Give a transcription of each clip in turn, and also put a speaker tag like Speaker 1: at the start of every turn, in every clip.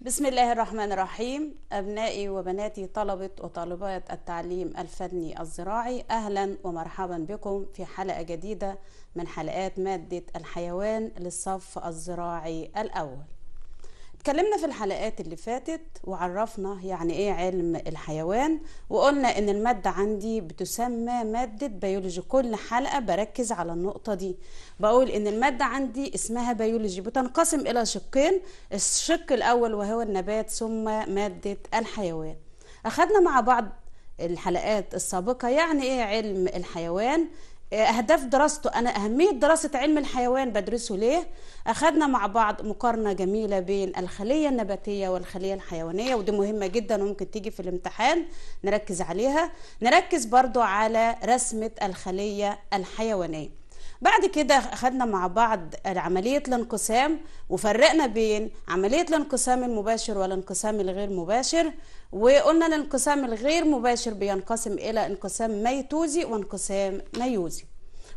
Speaker 1: بسم الله الرحمن الرحيم أبنائي وبناتي طلبة وطالبات التعليم الفني الزراعي أهلا ومرحبا بكم في حلقة جديدة من حلقات مادة الحيوان للصف الزراعي الأول اتكلمنا في الحلقات اللي فاتت وعرفنا يعني ايه علم الحيوان وقلنا ان المادة عندي بتسمى مادة بيولوجي كل حلقة بركز على النقطة دي بقول ان المادة عندي اسمها بيولوجي بتنقسم الى شقين الشق الاول وهو النبات ثم مادة الحيوان اخدنا مع بعض الحلقات السابقة يعني ايه علم الحيوان اهداف دراسته انا اهميه دراسه علم الحيوان بدرسه ليه اخذنا مع بعض مقارنه جميله بين الخليه النباتيه والخليه الحيوانيه ودي مهمه جدا وممكن تيجي في الامتحان نركز عليها نركز برضو على رسمه الخليه الحيوانيه بعد كده اخذنا مع بعض عمليه الانقسام وفرقنا بين عمليه الانقسام المباشر والانقسام الغير مباشر وقلنا الانقسام الغير مباشر بينقسم الى انقسام ميتوزي وانقسام ميوزي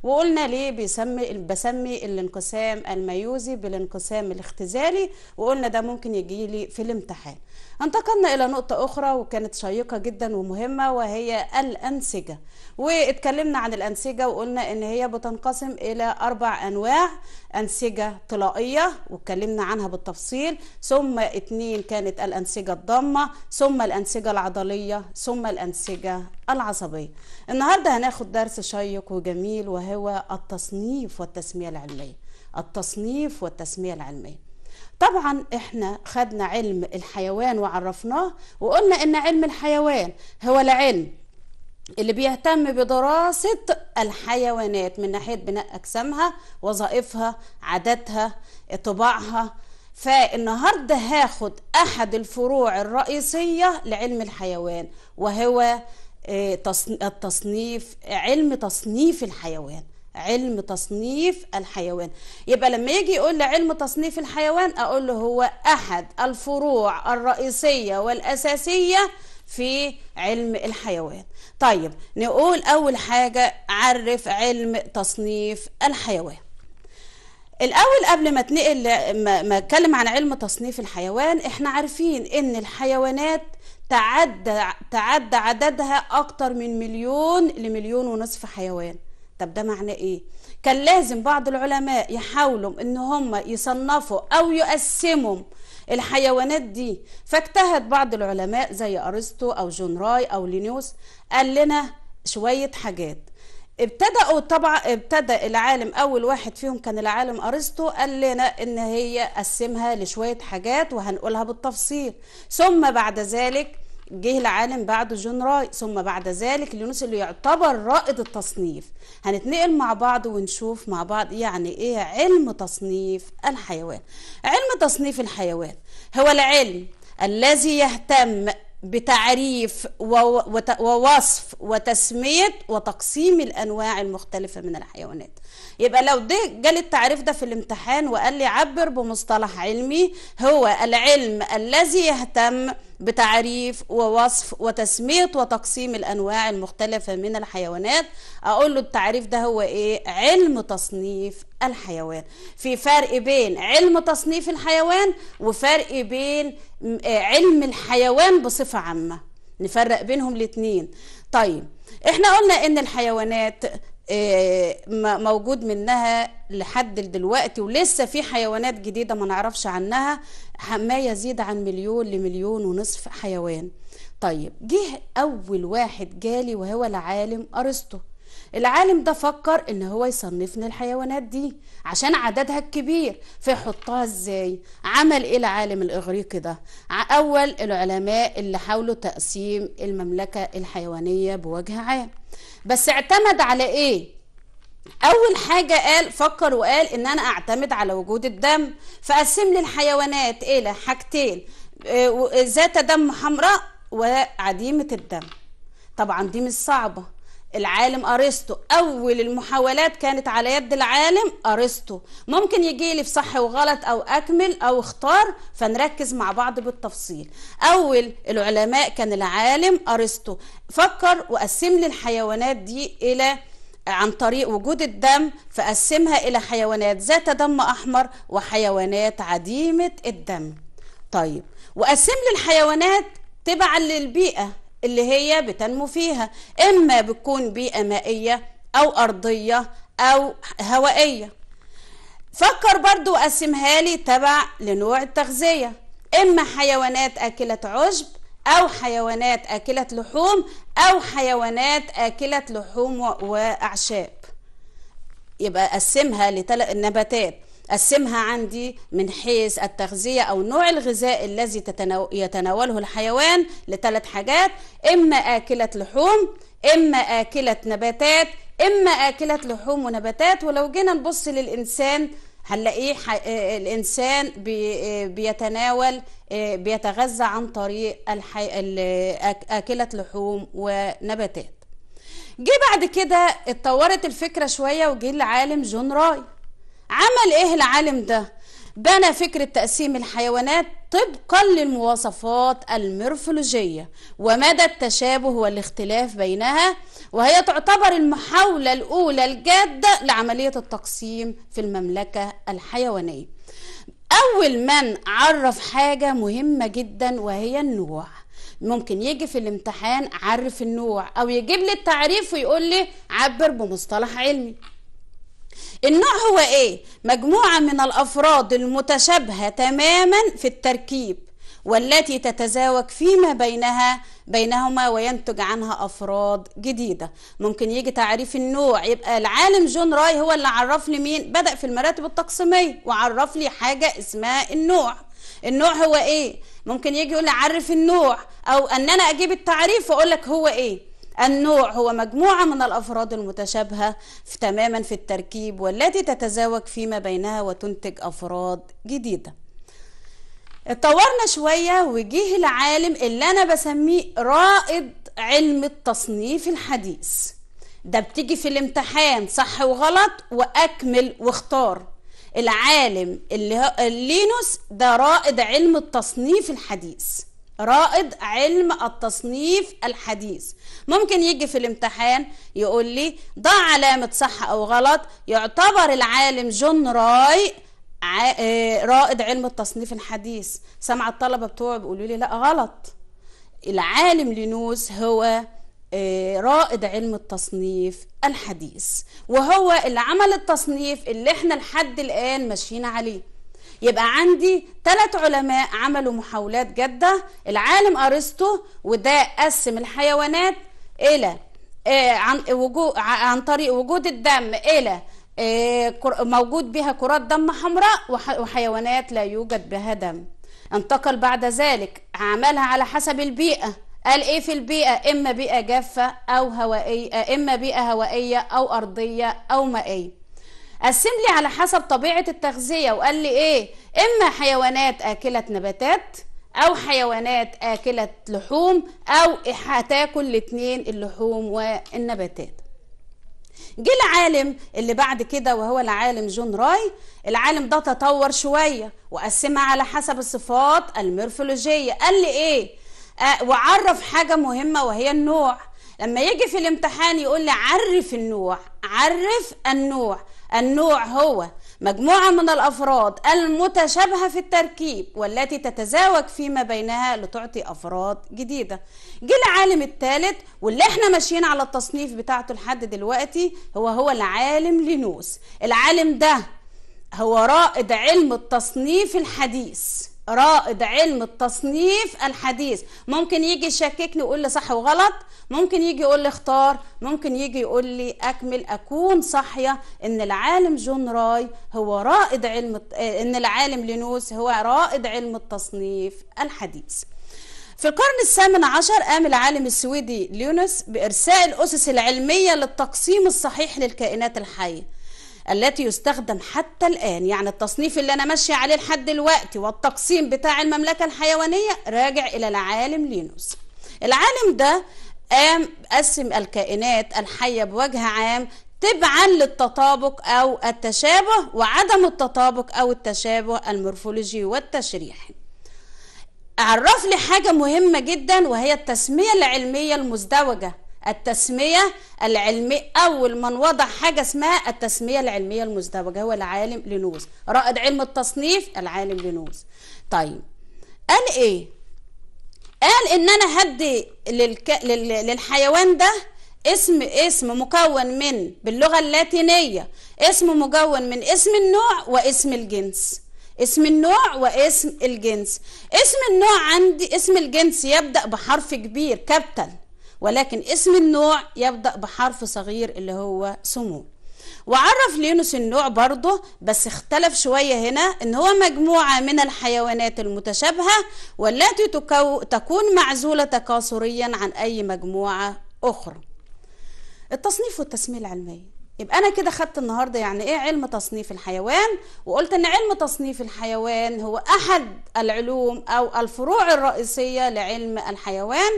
Speaker 1: وقلنا ليه بيسمي بسمي الانقسام الميوزي بالانقسام الاختزالي وقلنا ده ممكن يجي لي في الامتحان انتقلنا إلى نقطة أخرى وكانت شيقة جدا ومهمة وهي الأنسجة واتكلمنا عن الأنسجة وقلنا إن هي بتنقسم إلى أربع أنواع أنسجة طلائية واتكلمنا عنها بالتفصيل ثم اتنين كانت الأنسجة الضمة ثم الأنسجة العضلية ثم الأنسجة العصبية النهاردة هناخد درس شيق وجميل وهو التصنيف والتسمية العلمية التصنيف والتسمية العلمية طبعا احنا خدنا علم الحيوان وعرفناه وقلنا ان علم الحيوان هو العلم اللي بيهتم بدراسة الحيوانات من ناحية بناء أجسامها وظائفها عاداتها طباعها فالنهاردة هاخد أحد الفروع الرئيسية لعلم الحيوان وهو آه، التصنيف علم تصنيف الحيوان علم تصنيف الحيوان يبقى لما يجي يقول لي علم تصنيف الحيوان اقول له هو احد الفروع الرئيسيه والاساسيه في علم الحيوان طيب نقول اول حاجه عرف علم تصنيف الحيوان الاول قبل ما تنقل ما اتكلم عن علم تصنيف الحيوان احنا عارفين ان الحيوانات تعدى تعدى عددها اكتر من مليون لمليون ونصف حيوان طب ده معناه ايه كان لازم بعض العلماء يحاولوا ان هم يصنفوا او يقسموا الحيوانات دي فاجتهد بعض العلماء زي ارسطو او جون راي او لينيوس قال لنا شويه حاجات ابتدأوا طبعا ابتدى العالم اول واحد فيهم كان العالم ارسطو قال لنا ان هي قسمها لشويه حاجات وهنقولها بالتفصيل ثم بعد ذلك جه العالم بعده جون راي ثم بعد ذلك اليونس اللي يعتبر رائد التصنيف هنتنقل مع بعض ونشوف مع بعض يعني ايه علم تصنيف الحيوان علم تصنيف الحيوان هو العلم الذي يهتم بتعريف ووصف وتسمية وتقسيم الأنواع المختلفة من الحيوانات يبقى لو ده جال التعريف ده في الامتحان وقال لي عبر بمصطلح علمي هو العلم الذي يهتم بتعريف ووصف وتسمية وتقسيم الأنواع المختلفة من الحيوانات أقول له التعريف ده هو إيه؟ علم تصنيف الحيوان في فرق بين علم تصنيف الحيوان وفرق بين آه، علم الحيوان بصفة عامة نفرق بينهم الاتنين طيب احنا قلنا ان الحيوانات آه، موجود منها لحد دلوقتي ولسه في حيوانات جديده ما نعرفش عنها ما يزيد عن مليون لمليون ونصف حيوان طيب جه اول واحد جالي وهو العالم ارسطو العالم ده فكر ان هو يصنفنا الحيوانات دي عشان عددها الكبير فيحطها ازاي عمل ايه العالم الاغريقي ده اول العلماء اللي حاولوا تقسيم المملكه الحيوانيه بوجه عام بس اعتمد على ايه اول حاجه قال فكر وقال ان انا اعتمد على وجود الدم فقسم لي الحيوانات الى إيه حاجتين آه، ذات دم حمراء وعديمه الدم طبعا دي مش صعبه العالم ارسطو اول المحاولات كانت على يد العالم ارسطو ممكن يجي لي في صح وغلط او اكمل او اختار فنركز مع بعض بالتفصيل اول العلماء كان العالم ارسطو فكر وقسم لي الحيوانات دي الى عن طريق وجود الدم فقسمها الى حيوانات ذات دم احمر وحيوانات عديمه الدم طيب وقسم لي الحيوانات تبعا للبيئه اللي هي بتنمو فيها إما بتكون بيئة مائية أو أرضية أو هوائية فكر برضو قسمها لي تبع لنوع التغذية إما حيوانات أكلة عشب أو حيوانات أكلة لحوم أو حيوانات أكلة لحوم وأعشاب يبقى قسمها لنباتات أقسمها عندي من حيث التغذية أو نوع الغذاء الذي يتناوله الحيوان لثلاث حاجات إما آكلة لحوم إما آكلة نباتات إما آكلة لحوم ونباتات ولو جينا نبص للإنسان هنلاقيه الانسان بيتناول بيتغذى عن طريق الحي... اكله لحوم ونباتات جه بعد كده اتطورت الفكره شويه وجه العالم جون راي عمل ايه العالم ده بنى فكرة تقسيم الحيوانات طبقا للمواصفات المرفولوجية ومدى التشابه والاختلاف بينها وهي تعتبر المحاولة الأولى الجادة لعملية التقسيم في المملكة الحيوانية أول من عرف حاجة مهمة جدا وهي النوع ممكن يجي في الامتحان عرف النوع أو يجيب لي التعريف ويقول لي عبر بمصطلح علمي النوع هو ايه مجموعة من الافراد المتشابهة تماما في التركيب والتي تتزاوج فيما بينها بينهما وينتج عنها افراد جديده ممكن يجي تعريف النوع يبقى العالم جون راي هو اللي عرف لي مين بدا في المراتب التقسيميه وعرف لي حاجه اسمها النوع النوع هو ايه ممكن يجي يقول لي عرف النوع او ان انا اجيب التعريف واقول لك هو ايه النوع هو مجموعة من الأفراد المتشابهة في تماما في التركيب والتي تتزاوج فيما بينها وتنتج أفراد جديدة اتطورنا شوية وجيه العالم اللي أنا بسميه رائد علم التصنيف الحديث ده بتيجي في الامتحان صح وغلط وأكمل واختار العالم اللي لينوس ده رائد علم التصنيف الحديث رائد علم التصنيف الحديث ممكن يجي في الامتحان يقول لي ضع علامة صح أو غلط يعتبر العالم جون راي آه، رائد علم التصنيف الحديث سمع الطلبة بتوعه بيقولوا لي لا غلط العالم لينوس هو آه، رائد علم التصنيف الحديث وهو اللي عمل التصنيف اللي احنا لحد الآن ماشيين عليه يبقى عندي ثلاث علماء عملوا محاولات جاده العالم ارسطو وده قسم الحيوانات الى آه، عن وجود عن طريق وجود الدم الى آه، موجود بها كرات دم حمراء وحيوانات لا يوجد بها دم انتقل بعد ذلك عملها على حسب البيئه قال ايه في البيئه اما بيئه جافه او هوائيه اما بيئه هوائيه او ارضيه او مائيه قسم لي على حسب طبيعه التغذيه وقال لي ايه اما حيوانات اكله نباتات او حيوانات اكله لحوم او هتاكل الاثنين اللحوم والنباتات جه العالم اللي بعد كده وهو العالم جون راي العالم ده تطور شويه وقسمها على حسب الصفات المورفولوجيه قال لي ايه آه، وعرف حاجه مهمه وهي النوع لما يجي في الامتحان يقول لي عرف النوع عرف النوع النوع هو مجموعة من الأفراد المتشابهة في التركيب والتي تتزاوج فيما بينها لتعطي أفراد جديدة جه العالم الثالث واللي احنا ماشيين على التصنيف بتاعته لحد دلوقتي هو هو العالم لينوس العالم ده هو رائد علم التصنيف الحديث رائد علم التصنيف الحديث ممكن يجي يشككني ويقول لي صح وغلط ممكن يجي يقول لي اختار ممكن يجي يقول لي اكمل اكون صاحيه ان العالم جون راي هو رائد علم آه، ان العالم لينوس هو رائد علم التصنيف الحديث في القرن الثامن عشر قام العالم السويدي ليونس بإرساء الأسس العلمية للتقسيم الصحيح للكائنات الحية التي يستخدم حتى الآن يعني التصنيف اللي أنا ماشية عليه لحد دلوقتي والتقسيم بتاع المملكة الحيوانية راجع إلى العالم لينوس العالم ده قام قسم الكائنات الحية بوجه عام تبعا للتطابق أو التشابه وعدم التطابق أو التشابه المورفولوجي والتشريحي عرف لي حاجة مهمة جدا وهي التسمية العلمية المزدوجة التسمية العلمية أول من وضع حاجة اسمها التسمية العلمية المزدوجة هو العالم لينوز رائد علم التصنيف العالم لينوز طيب قال إيه؟ قال إن أنا هدي للك... لل... للحيوان ده اسم اسم مكون من باللغة اللاتينية اسم مكون من اسم النوع واسم الجنس اسم النوع واسم الجنس اسم النوع عندي اسم الجنس يبدأ بحرف كبير كابتل ولكن اسم النوع يبدأ بحرف صغير اللي هو سمو وعرف لينوس النوع برضه بس اختلف شوية هنا ان هو مجموعة من الحيوانات المتشابهة والتي تكون معزولة تكاثريا عن اي مجموعة اخرى التصنيف والتسمية العلمية يبقى انا كده خدت النهارده يعني ايه علم تصنيف الحيوان وقلت ان علم تصنيف الحيوان هو احد العلوم او الفروع الرئيسيه لعلم الحيوان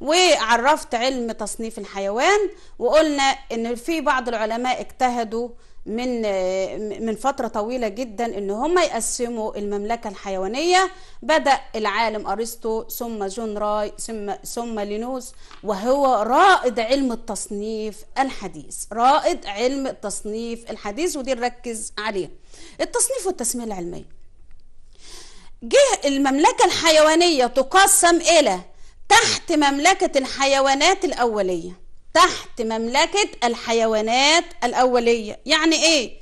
Speaker 1: وعرفت علم تصنيف الحيوان وقلنا ان في بعض العلماء اجتهدوا من من فتره طويله جدا ان هم يقسموا المملكه الحيوانيه بدا العالم ارسطو ثم جون راي ثم ثم لينوس وهو رائد علم التصنيف الحديث رائد علم التصنيف الحديث ودي نركز عليه التصنيف والتسميه العلميه جه المملكه الحيوانيه تقسم الى تحت مملكة الحيوانات الأولية تحت مملكة الحيوانات الأولية يعني إيه؟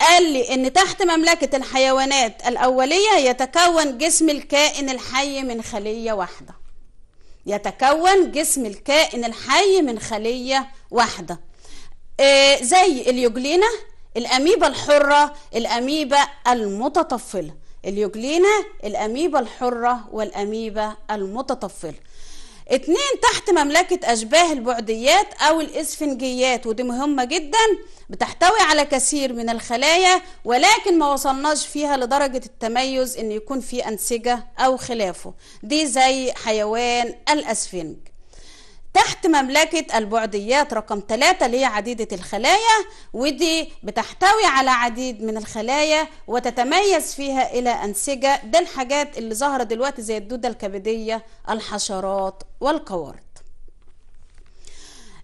Speaker 1: قال لي ان تحت مملكة الحيوانات الاولية يتكون جسم الكائن الحي من خلية واحدة يتكون جسم الكائن الحي من خلية واحدة آه زي اليوجلينا الاميبا الحرة الاميبا المتطفلة اليوجلينا الأميبا الحرة والأميبا المتطفلة اتنين تحت مملكة أشباه البعديات أو الإسفنجيات ودي مهمة جدا بتحتوي على كثير من الخلايا ولكن ما وصلناش فيها لدرجة التميز إن يكون في أنسجة أو خلافه دي زي حيوان الأسفنج تحت مملكة البعديات رقم 3 اللي هي عديدة الخلايا ودي بتحتوي على عديد من الخلايا وتتميز فيها إلى أنسجة ده الحاجات اللي ظاهرة دلوقتي زي الدودة الكبدية الحشرات والقوارض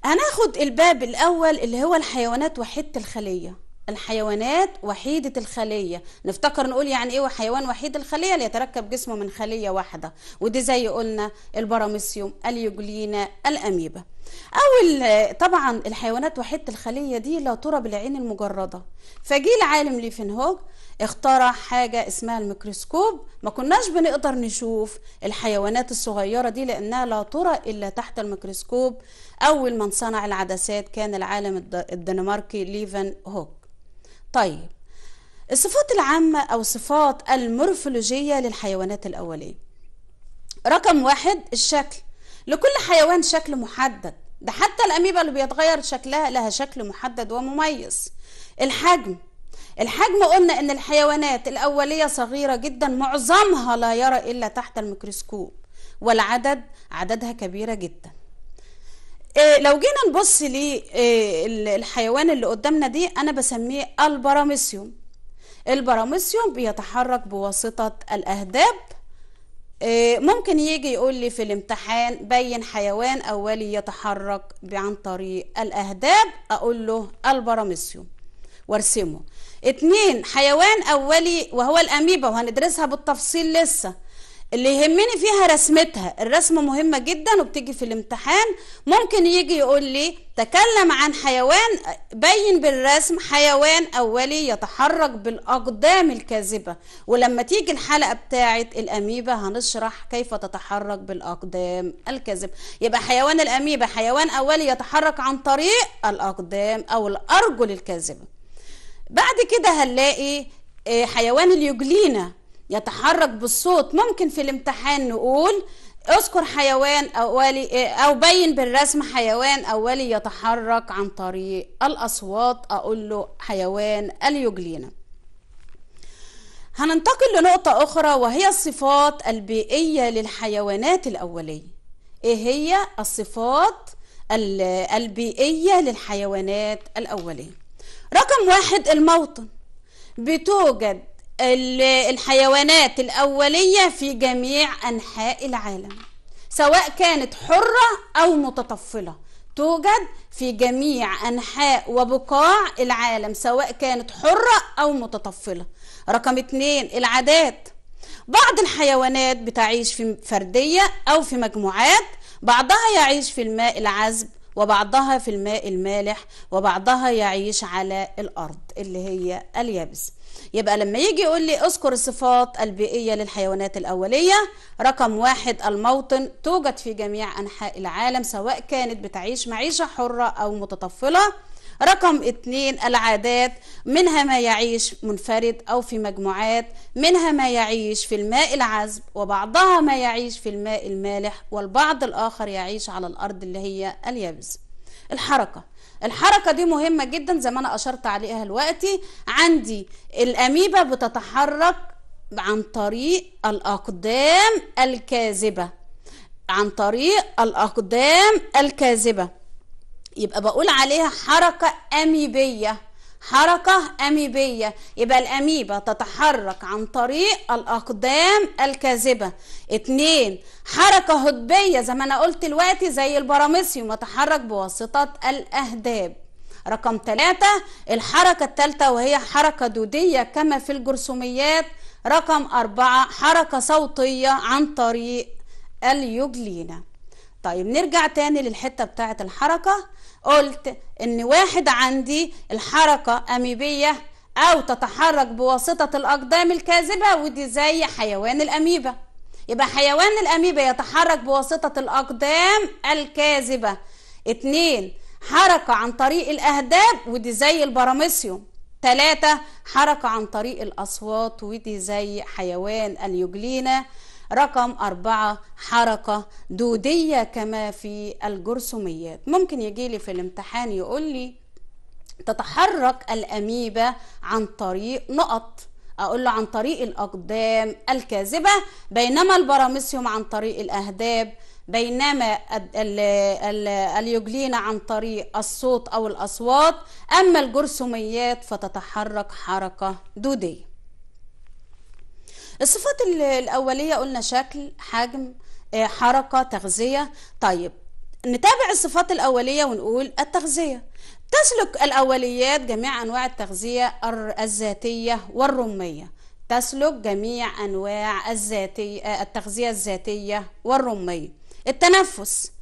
Speaker 1: هناخد الباب الأول اللي هو الحيوانات وحدة الخلية الحيوانات وحيدة الخلية نفتكر نقول يعني ايه حيوان وحيد الخلية اللي يتركب جسمه من خلية واحدة ودي زي قلنا البراميسيوم اليوجلينا الأميبا او طبعا الحيوانات وحيدة الخلية دي لا ترى بالعين المجردة فجي العالم ليفنهوج اخترع حاجة اسمها الميكروسكوب ما كناش بنقدر نشوف الحيوانات الصغيرة دي لأنها لا ترى إلا تحت الميكروسكوب أول من صنع العدسات كان العالم الدنماركي ليفن هوك طيب الصفات العامة أو صفات المورفولوجية للحيوانات الأولية رقم واحد الشكل لكل حيوان شكل محدد ده حتى الأميبا اللي بيتغير شكلها لها شكل محدد ومميز الحجم الحجم قلنا ان الحيوانات الاوليه صغيره جدا معظمها لا يرى الا تحت الميكروسكوب والعدد عددها كبيره جدا آه، لو جينا نبص للحيوان آه، اللي قدامنا دي انا بسميه البراميسيوم البراميسيوم بيتحرك بواسطة الاهداب آه، ممكن يجي يقول لي في الامتحان بين حيوان اولي يتحرك عن طريق الاهداب اقول له البراميسيوم وارسمه اتنين حيوان اولي وهو الاميبا وهندرسها بالتفصيل لسه اللي يهمني فيها رسمتها الرسمة مهمة جدا وبتيجي في الامتحان ممكن يجي يقول لي تكلم عن حيوان بين بالرسم حيوان أولي يتحرك بالأقدام الكاذبة ولما تيجي الحلقة بتاعة الأميبا هنشرح كيف تتحرك بالأقدام الكاذبة يبقى حيوان الأميبا حيوان أولي يتحرك عن طريق الأقدام أو الأرجل الكاذبة بعد كده هنلاقي آه، حيوان اليوجلينا يتحرك بالصوت ممكن في الامتحان نقول اذكر حيوان أولي أو بين بالرسم حيوان أولي يتحرك عن طريق الأصوات أقول له حيوان اليوجلينا هننتقل لنقطة أخرى وهي الصفات البيئية للحيوانات الأولية إيه هي الصفات البيئية للحيوانات الأولية رقم واحد الموطن بتوجد الحيوانات الأولية في جميع أنحاء العالم سواء كانت حرة أو متطفلة توجد في جميع أنحاء وبقاع العالم سواء كانت حرة أو متطفلة رقم اتنين العادات بعض الحيوانات بتعيش في فردية أو في مجموعات بعضها يعيش في الماء العذب وبعضها في الماء المالح وبعضها يعيش على الأرض اللي هي اليابس يبقى لما يجي يقول لي اذكر الصفات البيئية للحيوانات الأولية رقم واحد الموطن توجد في جميع أنحاء العالم سواء كانت بتعيش معيشة حرة أو متطفلة رقم اثنين العادات منها ما يعيش منفرد أو في مجموعات منها ما يعيش في الماء العذب وبعضها ما يعيش في الماء المالح والبعض الآخر يعيش على الأرض اللي هي اليابس الحركة الحركة دي مهمة جدا زي ما انا اشرت عليها دلوقتي عندي الاميبا بتتحرك عن طريق الاقدام الكاذبة عن طريق الاقدام الكاذبة يبقى بقول عليها حركة اميبية حركة أميبية يبقى الأميبة تتحرك عن طريق الأقدام الكاذبة اتنين حركة هدبية زي ما أنا قلت دلوقتي زي البراميسيوم وتحرك بواسطة الأهداب رقم ثلاثة الحركة الثالثة وهي حركة دودية كما في الجرثوميات رقم أربعة حركة صوتية عن طريق اليوجلينا طيب نرجع تاني للحتة بتاعة الحركة قلت ان واحد عندي الحركة اميبية او تتحرك بواسطة الاقدام الكاذبة ودي زي حيوان الاميبا يبقى حيوان الاميبا يتحرك بواسطة الاقدام الكاذبة اتنين حركة عن طريق الاهداب ودي زي البراميسيوم تلاتة حركة عن طريق الاصوات ودي زي حيوان اليوجلينا رقم أربعة حركة دودية كما في الجرثوميات ممكن يجيلي في الامتحان يقولي تتحرك الأميبا عن طريق نقط اقول له عن طريق الاقدام الكاذبه بينما البراميسيوم عن طريق الاهداب بينما اليوجلينا عن طريق الصوت او الاصوات اما الجرثوميات فتتحرك حركه دوديه الصفات الأولية قلنا شكل حجم آه، حركة تغذية طيب نتابع الصفات الأولية ونقول التغذية تسلك الأوليات جميع أنواع التغذية الذاتية والرمية تسلك جميع أنواع الذاتية آه، التغذية الذاتية والرمية التنفس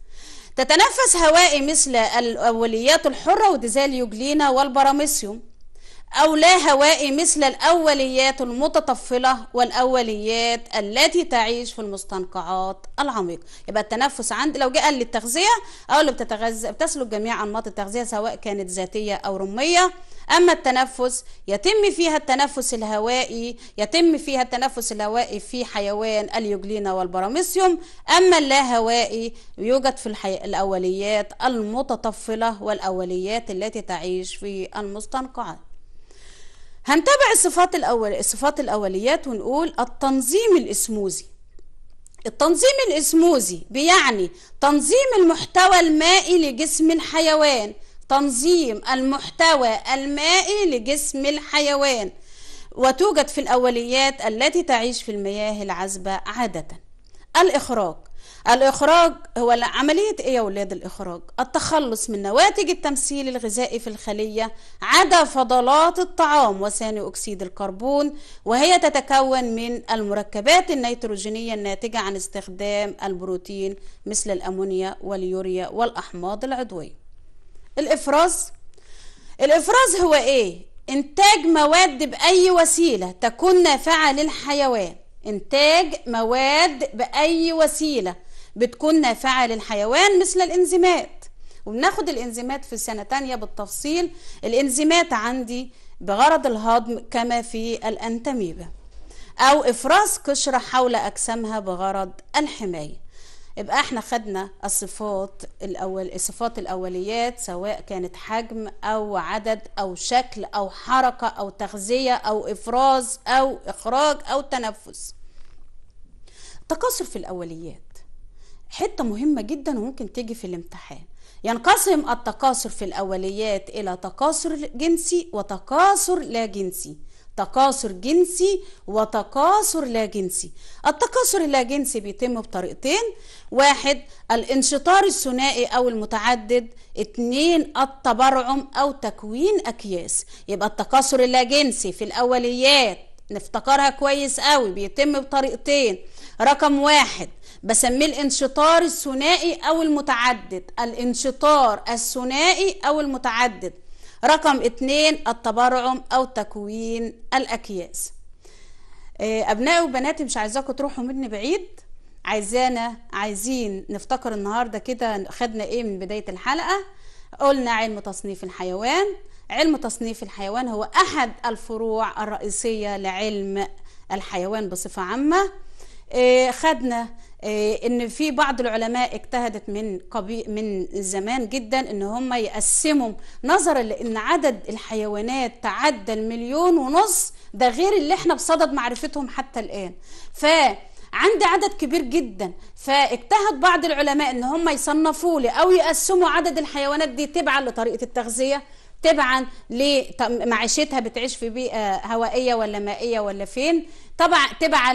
Speaker 1: تتنفس هوائي مثل الأوليات الحرة وديزاليوجلينا والبراميسيوم أو لا هوائي مثل الأوليات المتطفلة والأوليات التي تعيش في المستنقعات العميقة يبقى التنفس عند لو جه قال للتغذية أو اللي بتتغذى بتسلك جميع أنماط التغذية سواء كانت ذاتية أو رمية أما التنفس يتم فيها التنفس الهوائي يتم فيها التنفس الهوائي في حيوان اليوجلينا والبراميسيوم أما اللا هوائي يوجد في الحي... الأوليات المتطفلة والأوليات التي تعيش في المستنقعات هنتابع الصفات الأول الصفات الأوليات ونقول التنظيم الإسموزي التنظيم الإسموزي بيعني تنظيم المحتوى المائي لجسم الحيوان تنظيم المحتوى المائي لجسم الحيوان وتوجد في الأوليات التي تعيش في المياه العذبة عادة الإخراج الإخراج هو عملية إيه يا ولاد الإخراج؟ التخلص من نواتج التمثيل الغذائي في الخلية عدا فضلات الطعام وثاني أكسيد الكربون وهي تتكون من المركبات النيتروجينية الناتجة عن استخدام البروتين مثل الأمونيا واليوريا والأحماض العضوية. الإفراز الإفراز هو إيه؟ إنتاج مواد بأي وسيلة تكون نافعة للحيوان إنتاج مواد بأي وسيلة بتكون نافعة للحيوان مثل الإنزيمات وبناخد الإنزيمات في سنة تانية بالتفصيل الإنزيمات عندي بغرض الهضم كما في الأنتميبة أو إفراز قشرة حول أجسامها بغرض الحماية يبقى احنا خدنا الصفات الاول الصفات الاوليات سواء كانت حجم او عدد او شكل او حركه او تغذيه او افراز او اخراج او تنفس تكاثر في الاوليات حته مهمه جدا وممكن تيجي في الامتحان ينقسم التكاثر في الاوليات الى تكاثر جنسي وتكاثر لا جنسي تكاثر جنسي وتكاثر لا جنسي التكاثر اللا جنسي بيتم بطريقتين واحد الانشطار الثنائي او المتعدد اتنين التبرعم او تكوين اكياس يبقى التكاثر اللا جنسي في الاوليات نفتكرها كويس قوي بيتم بطريقتين رقم واحد بسميه الانشطار الثنائي او المتعدد الانشطار الثنائي او المتعدد رقم اتنين التبرعم او تكوين الاكياس آه، ابنائي وبناتي مش عايزاكم تروحوا مني بعيد عايزانا عايزين نفتكر النهارده كده خدنا ايه من بدايه الحلقه قلنا علم تصنيف الحيوان علم تصنيف الحيوان هو احد الفروع الرئيسيه لعلم الحيوان بصفه عامه آه، خدنا آه، ان في بعض العلماء اجتهدت من قبي من زمان جدا ان هم يقسموا نظرا لان عدد الحيوانات تعدى المليون ونص ده غير اللي احنا بصدد معرفتهم حتى الان ف عند عدد كبير جدا فاجتهد بعض العلماء ان هم يصنفوا لي او يقسموا عدد الحيوانات دي تبعا لطريقه التغذيه تبعا لمعيشتها بتعيش في بيئه هوائيه ولا مائيه ولا فين طبعا تبعا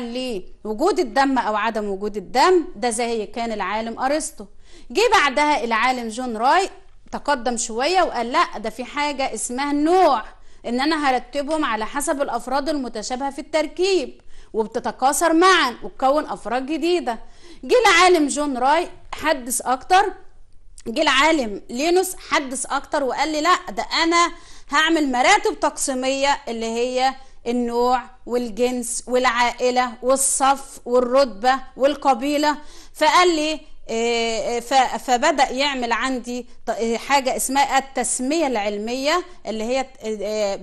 Speaker 1: لوجود الدم او عدم وجود الدم ده زي كان العالم ارسطو جه بعدها العالم جون راي تقدم شويه وقال لا ده في حاجه اسمها النوع ان انا هرتبهم على حسب الافراد المتشابهه في التركيب وبتتكاثر معا وتكون افراد جديده جه العالم جون راي حدث اكتر جه العالم لينوس حدث اكتر وقال لي لا ده انا هعمل مراتب تقسيميه اللي هي النوع والجنس والعائله والصف والرتبه والقبيله فقال لي آه، آه، فبدا يعمل عندي آه، حاجه اسمها التسميه العلميه اللي هي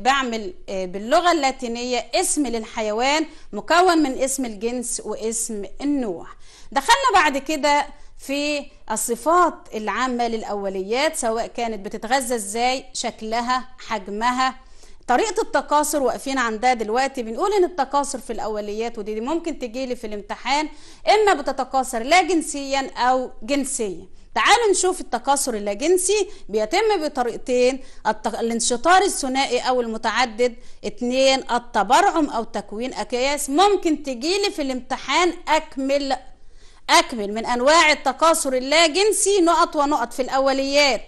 Speaker 1: بعمل باللغه اللاتينيه اسم للحيوان مكون من اسم الجنس واسم النوع دخلنا بعد كده في الصفات العامة للأوليات سواء كانت بتتغذى ازاي شكلها حجمها طريقة التكاثر واقفين عندها دلوقتي بنقول ان التكاثر في الاوليات ودي دي ممكن تجيلي في الامتحان اما بتتكاثر لا جنسيا او جنسيا تعالوا نشوف التكاثر اللاجنسي بيتم بطريقتين الانشطار الثنائي او المتعدد اتنين التبرعم او تكوين اكياس ممكن تجيلي في الامتحان اكمل أكمل من أنواع التكاثر اللاجنسي نقط ونقط في الأوليات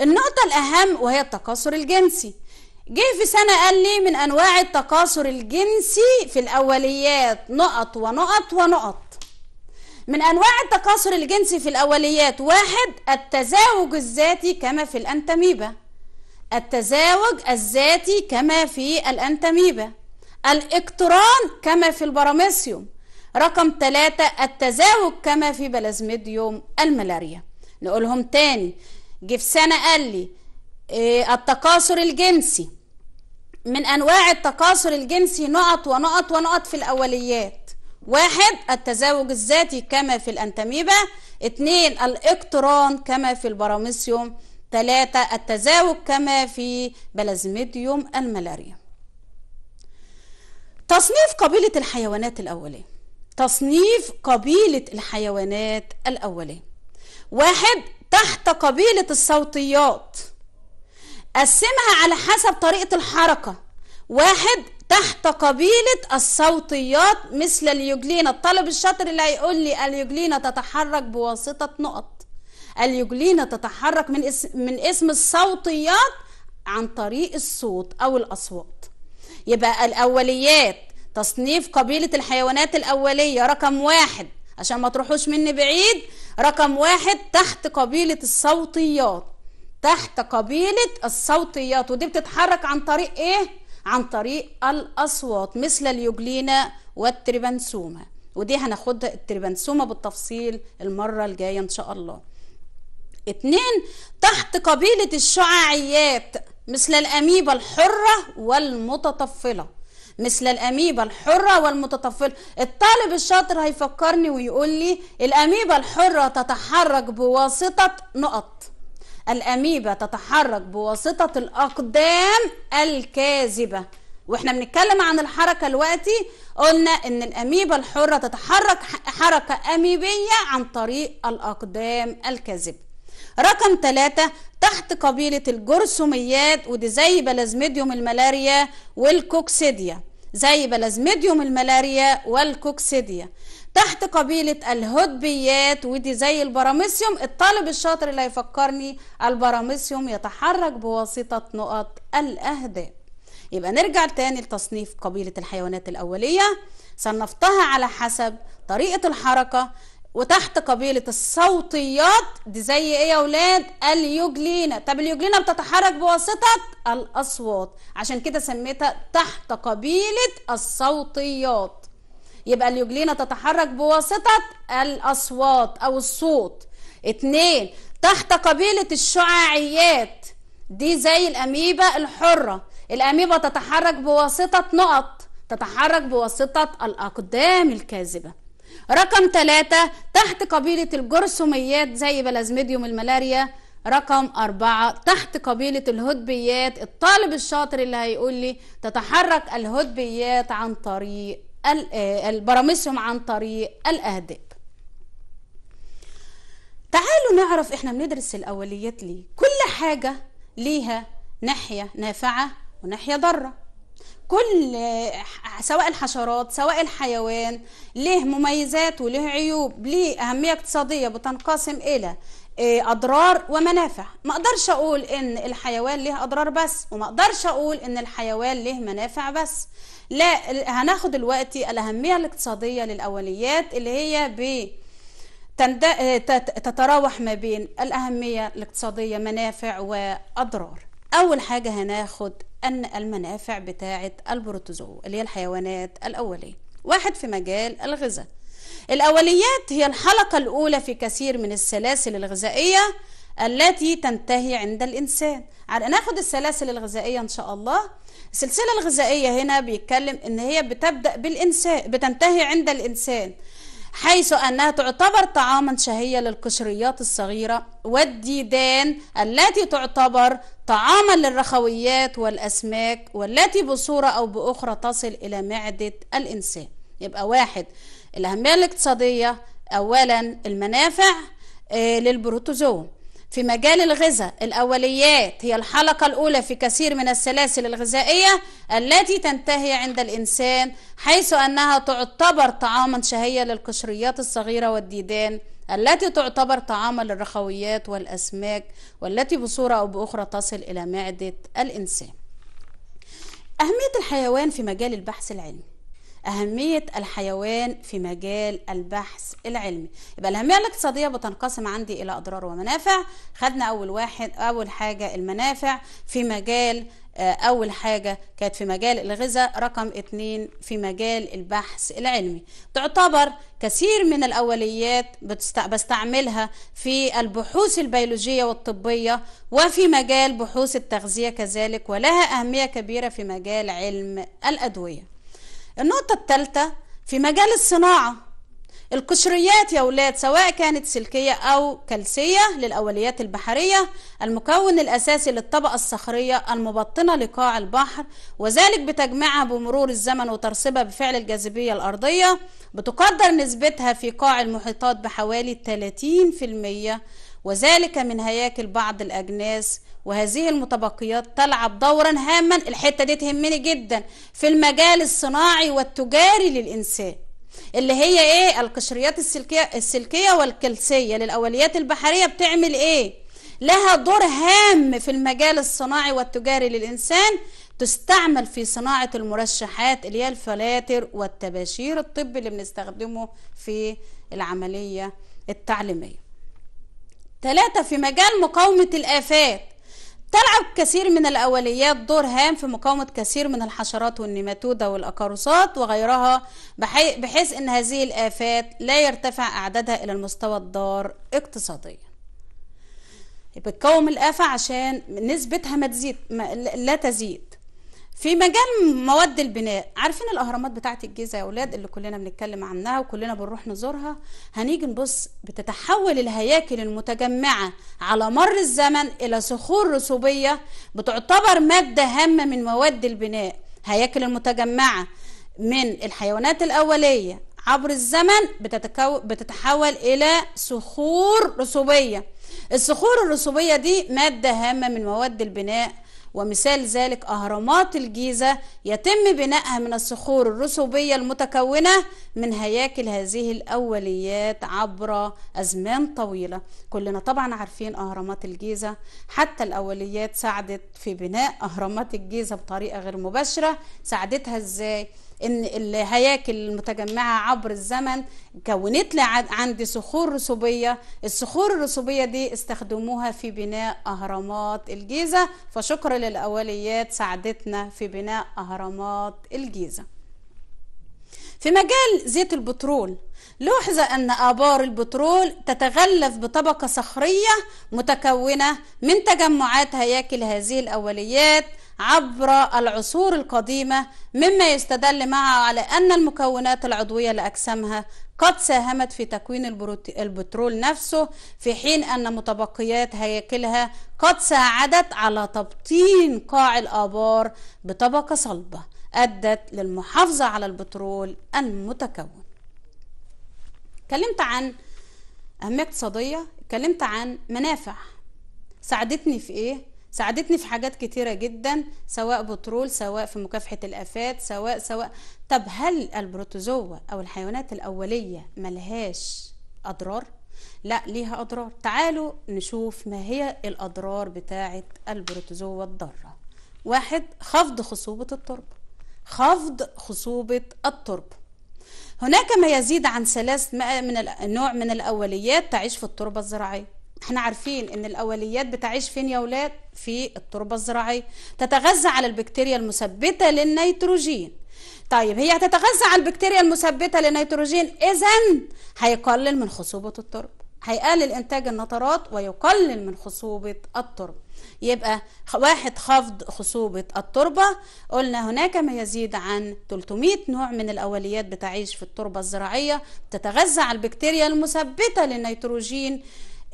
Speaker 1: النقطة الأهم وهي التكاثر الجنسي جه في سنة قال لي من أنواع التكاثر الجنسي في الأوليات نقط ونقط ونقط من أنواع التكاثر الجنسي في الأوليات واحد التزاوج الذاتي كما في الأنتميبا التزاوج الذاتي كما في الأنتميبا الاقتران كما في البراميسيوم رقم ثلاثة التزاوج كما في بلازميديوم الملاريا نقولهم تاني جفسانة قال لي آه، التكاثر الجنسي من أنواع التكاثر الجنسي نقط ونقط ونقط في الأوليات واحد التزاوج الذاتي كما في الأنتميبا اثنين الاقتران كما في البراميسيوم ثلاثة التزاوج كما في بلازميديوم الملاريا تصنيف قبيلة الحيوانات الأولية تصنيف قبيلة الحيوانات الأولية واحد تحت قبيلة الصوتيات قسمها على حسب طريقة الحركة واحد تحت قبيلة الصوتيات مثل اليوجلينا الطالب الشاطر اللي هيقول لي اليوجلينا تتحرك بواسطة نقط اليوجلينا تتحرك من اسم, من اسم الصوتيات عن طريق الصوت أو الأصوات يبقى الأوليات تصنيف قبيلة الحيوانات الأولية رقم واحد عشان ما تروحوش مني بعيد رقم واحد تحت قبيلة الصوتيات تحت قبيلة الصوتيات ودي بتتحرك عن طريق ايه؟ عن طريق الأصوات مثل اليوجلينا والتربنسومة ودي هناخد التربنسومة بالتفصيل المرة الجاية إن شاء الله اتنين تحت قبيلة الشعاعيات مثل الأميبا الحرة والمتطفلة مثل الأميبا الحرة والمتطفلة الطالب الشاطر هيفكرني ويقول لي الأميبا الحرة تتحرك بواسطة نقط الأميبا تتحرك بواسطة الأقدام الكاذبة واحنا بنتكلم عن الحركه دلوقتي قلنا ان الاميبا الحره تتحرك حركه اميبيه عن طريق الاقدام الكاذبه رقم ثلاثة تحت قبيلة الجرثوميات ودي زي بلازميديوم الملاريا والكوكسيديا زي بلازميديوم الملاريا والكوكسيديا تحت قبيلة الهدبيات ودي زي البراميسيوم الطالب الشاطر اللي هيفكرني البراميسيوم يتحرك بواسطة نقط الأهداف يبقى نرجع تاني لتصنيف قبيلة الحيوانات الأولية صنفتها على حسب طريقة الحركة وتحت قبيله الصوتيات دي زي ايه يا ولاد اليوجلينا طب اليوجلينا بتتحرك بواسطه الاصوات عشان كده سميتها تحت قبيله الصوتيات يبقى اليوجلينا تتحرك بواسطه الاصوات او الصوت اتنين تحت قبيله الشعاعيات دي زي الاميبا الحره الاميبا تتحرك بواسطه نقط تتحرك بواسطه الاقدام الكاذبه رقم ثلاثة تحت قبيلة الجرثوميات زي بلازميديوم الملاريا رقم أربعة تحت قبيلة الهدبيات الطالب الشاطر اللي هيقول لي تتحرك الهدبيات عن طريق آه، البراميسيوم عن طريق الأهداب تعالوا نعرف احنا بندرس الأوليات ليه كل حاجة ليها ناحية نافعة وناحية ضارة كل سواء الحشرات سواء الحيوان له مميزات وله عيوب ليه أهمية اقتصادية بتنقسم إلى آه، اضرار ومنافع ما اقدرش اقول ان الحيوان له اضرار بس وما اقدرش اقول ان الحيوان له منافع بس لا هناخد دلوقتي الاهميه الاقتصاديه للاوليات اللي هي ب آه، تتراوح ما بين الاهميه الاقتصاديه منافع واضرار اول حاجه هناخد أن المنافع بتاعة البروتوزو اللي هي الحيوانات الأولية واحد في مجال الغذاء
Speaker 2: الأوليات
Speaker 1: هي الحلقة الأولى في كثير من السلاسل الغذائية التي تنتهي عند الإنسان على ناخد السلاسل الغذائية إن شاء الله السلسلة الغذائية هنا بيتكلم إن هي بتبدأ بالإنسان بتنتهي عند الإنسان حيث أنها تعتبر طعاما شهية للقشريات الصغيرة والديدان التي تعتبر طعاما للرخويات والأسماك والتي بصورة أو بأخرى تصل إلى معدة الإنسان يبقى واحد الأهمية الاقتصادية أولا المنافع آه، للبروتوزوم في مجال الغذاء الأوليات هي الحلقة الأولى في كثير من السلاسل الغذائية التي تنتهي عند الإنسان حيث أنها تعتبر طعاما شهية للقشريات الصغيرة والديدان التي تعتبر طعاما للرخويات والأسماك والتي بصورة أو بأخرى تصل إلى معدة الإنسان أهمية الحيوان في مجال البحث العلمي أهمية الحيوان في مجال البحث العلمي يبقى الأهمية الاقتصادية بتنقسم عندي إلى أضرار ومنافع خدنا أول واحد أول حاجة المنافع في مجال آه، أول حاجة كانت في مجال الغذاء رقم اتنين في مجال البحث العلمي تعتبر كثير من الأوليات بستعملها في البحوث البيولوجية والطبية وفي مجال بحوث التغذية كذلك ولها أهمية كبيرة في مجال علم الأدوية النقطة الثالثة في مجال الصناعة القشريات يا ولاد سواء كانت سلكية أو كلسية للأوليات البحرية المكون الأساسي للطبقة الصخرية المبطنة لقاع البحر وذلك بتجميعها بمرور الزمن وترسبها بفعل الجاذبية الأرضية بتقدر نسبتها في قاع المحيطات بحوالي 30% وذلك من هياكل بعض الأجناس وهذه المتبقيات تلعب دورا هاما الحته دي تهمني جدا في المجال الصناعي والتجاري للانسان اللي هي ايه القشريات السلكيه السلكيه والكلسيه للاوليات البحريه بتعمل ايه لها دور هام في المجال الصناعي والتجاري للانسان تستعمل في صناعه المرشحات اللي هي الفلاتر والتباشير الطب اللي بنستخدمه في العمليه التعليميه ثلاثة في مجال مقاومة الآفات تلعب كثير من الأوليات دور هام في مقاومة كثير من الحشرات والنيماتودا والأكاروسات وغيرها بحيث أن هذه الآفات لا يرتفع أعدادها إلى المستوى الضار اقتصاديا بتقاوم الآفة عشان نسبتها ما تزيد ما لا تزيد في مجال مواد البناء عارفين الاهرامات بتاعه الجيزه يا اولاد اللي كلنا بنتكلم عنها وكلنا بنروح نزورها هنيجي نبص بتتحول الهياكل المتجمعه على مر الزمن الى صخور رسوبيه بتعتبر ماده هامه من مواد البناء هياكل المتجمعه من الحيوانات الاوليه عبر الزمن بتتكو... بتتحول الى صخور رسوبيه الصخور الرسوبيه دي ماده هامه من مواد البناء ومثال ذلك أهرامات الجيزة يتم بنائها من الصخور الرسوبية المتكونة من هياكل هذه الأوليات عبر أزمان طويلة كلنا طبعا عارفين أهرامات الجيزة حتى الأوليات ساعدت في بناء أهرامات الجيزة بطريقة غير مباشرة ساعدتها إزاي؟ ان الهياكل المتجمعه عبر الزمن كونت لي عندي صخور رسوبيه الصخور الرسوبيه دي استخدموها في بناء اهرامات الجيزه فشكرا للاوليات ساعدتنا في بناء اهرامات الجيزه في مجال زيت البترول لوحظ أن آبار البترول تتغلف بطبقة صخرية متكونة من تجمعات هياكل هذه الأوليات عبر العصور القديمة مما يستدل معه على أن المكونات العضوية لأجسامها قد ساهمت في تكوين البترول نفسه في حين أن متبقيات هياكلها قد ساعدت على تبطين قاع الآبار بطبقة صلبة أدت للمحافظة على البترول المتكون اتكلمت عن أهمية اقتصادية اتكلمت عن منافع ساعدتني في إيه؟ ساعدتني في حاجات كتيرة جدا سواء بترول سواء في مكافحة الآفات سواء سواء طب هل البروتوزوا أو الحيوانات الأولية ملهاش أضرار؟ لا ليها أضرار تعالوا نشوف ما هي الأضرار بتاعة البروتوزوا الضارة واحد خفض خصوبة التربة خفض خصوبة التربة هناك ما يزيد عن ثلاث من من الأوليات تعيش في التربة الزراعية احنا عارفين ان الاوليات بتعيش فين يا ولاد في التربه الزراعيه تتغذى على البكتيريا المثبته للنيتروجين طيب هي هتتغذى على البكتيريا المثبته للنيتروجين اذا هيقلل من خصوبه التربه هيقلل انتاج النطرات ويقلل من خصوبه التربه يبقى واحد خفض خصوبة التربة قلنا هناك ما يزيد عن 300 نوع من الأوليات بتعيش في التربة الزراعية تتغذى على البكتيريا المثبتة للنيتروجين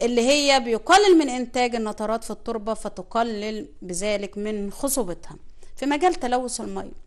Speaker 1: اللي هي بيقلل من إنتاج النترات في التربة فتقلل بذلك من خصوبتها في مجال تلوث المية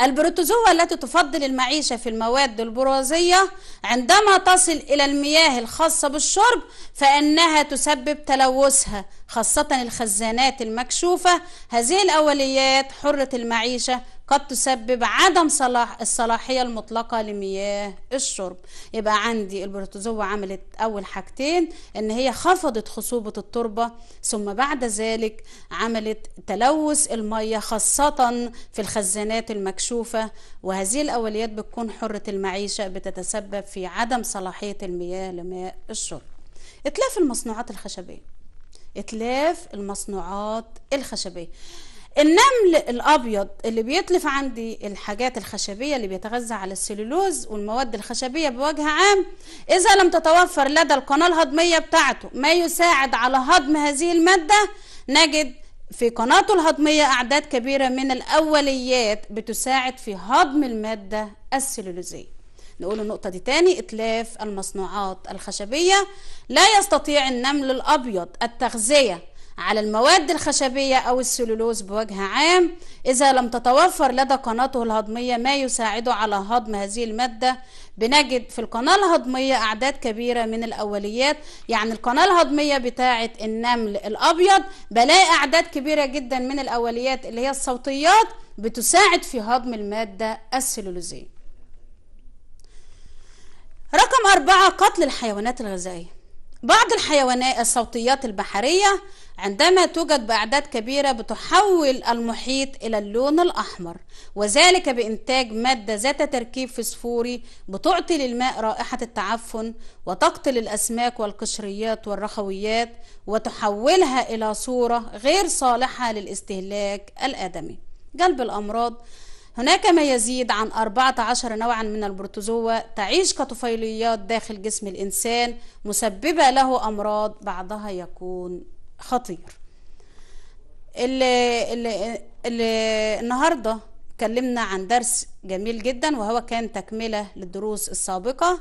Speaker 1: البروتوزوا التي تفضل المعيشة في المواد البرازية عندما تصل إلى المياه الخاصة بالشرب فإنها تسبب تلوثها خاصة الخزانات المكشوفة هذه الأوليات حرة المعيشة قد تسبب عدم صلاح الصلاحية المطلقة لمياه الشرب يبقى عندي البروتوزوا عملت أول حاجتين إن هي خفضت خصوبة التربة ثم بعد ذلك عملت تلوث المية خاصة في الخزانات المكشوفة وهذه الأوليات بتكون حرة المعيشة بتتسبب في عدم صلاحية المياه لماء الشرب إتلاف المصنوعات الخشبية إتلاف المصنوعات الخشبية النمل الابيض اللي بيتلف عندي الحاجات الخشبيه اللي بيتغذى على السلولوز والمواد الخشبيه بوجه عام اذا لم تتوفر لدى القناه الهضميه بتاعته ما يساعد على هضم هذه الماده نجد في قناته الهضميه اعداد كبيره من الاوليات بتساعد في هضم الماده السلولوزيه نقول النقطة دي تاني إتلاف المصنوعات الخشبية لا يستطيع النمل الأبيض التغذية على المواد الخشبية أو السلولوز بوجه عام إذا لم تتوفر لدى قناته الهضمية ما يساعده على هضم هذه المادة بنجد في القناة الهضمية أعداد كبيرة من الأوليات يعني القناة الهضمية بتاعة النمل الأبيض بلاقي أعداد كبيرة جدا من الأوليات اللي هي الصوتيات بتساعد في هضم المادة السلولوزية رقم أربعة قتل الحيوانات الغذائية بعض الحيوانات الصوتيات البحرية عندما توجد بأعداد كبيرة بتحول المحيط إلى اللون الأحمر وذلك بإنتاج مادة ذات تركيب فسفوري بتعطي للماء رائحة التعفن وتقتل الأسماك والقشريات والرخويات وتحولها إلى صورة غير صالحة للاستهلاك الآدمي جلب الأمراض هناك ما يزيد عن 14 نوعا من البروتوزوا تعيش كطفيليات داخل جسم الإنسان مسببة له أمراض بعضها يكون خطير اللي اللي اللي النهاردة اتكلمنا عن درس جميل جدا وهو كان تكملة للدروس السابقة